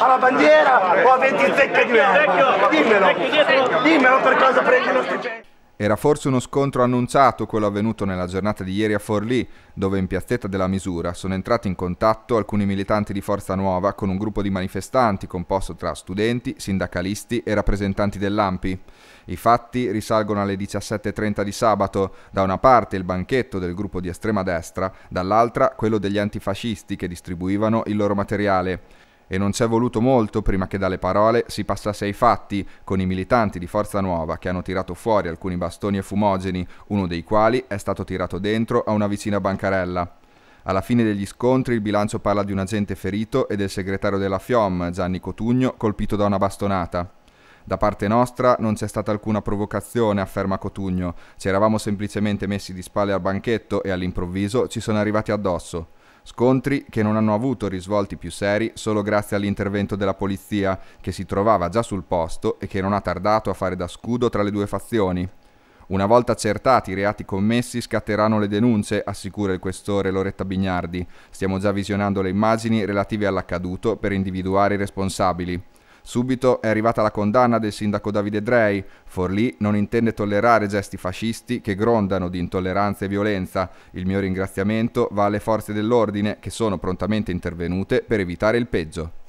alla bandiera o a 20 zecche di merda? Dimmelo, dimmelo per cosa prendi lo stipendio. Era forse uno scontro annunciato quello avvenuto nella giornata di ieri a Forlì, dove in piazzetta della misura sono entrati in contatto alcuni militanti di Forza Nuova con un gruppo di manifestanti composto tra studenti, sindacalisti e rappresentanti dell'AMPI. I fatti risalgono alle 17.30 di sabato, da una parte il banchetto del gruppo di estrema destra, dall'altra quello degli antifascisti che distribuivano il loro materiale e non c'è voluto molto prima che dalle parole si passasse ai fatti, con i militanti di Forza Nuova che hanno tirato fuori alcuni bastoni e fumogeni, uno dei quali è stato tirato dentro a una vicina bancarella. Alla fine degli scontri il bilancio parla di un agente ferito e del segretario della FIOM, Gianni Cotugno, colpito da una bastonata. Da parte nostra non c'è stata alcuna provocazione, afferma Cotugno. Ci eravamo semplicemente messi di spalle al banchetto e all'improvviso ci sono arrivati addosso. Scontri che non hanno avuto risvolti più seri solo grazie all'intervento della polizia, che si trovava già sul posto e che non ha tardato a fare da scudo tra le due fazioni. Una volta accertati i reati commessi scatteranno le denunce, assicura il questore Loretta Bignardi. Stiamo già visionando le immagini relative all'accaduto per individuare i responsabili. Subito è arrivata la condanna del sindaco Davide Drei. Forlì non intende tollerare gesti fascisti che grondano di intolleranza e violenza. Il mio ringraziamento va alle forze dell'ordine che sono prontamente intervenute per evitare il peggio.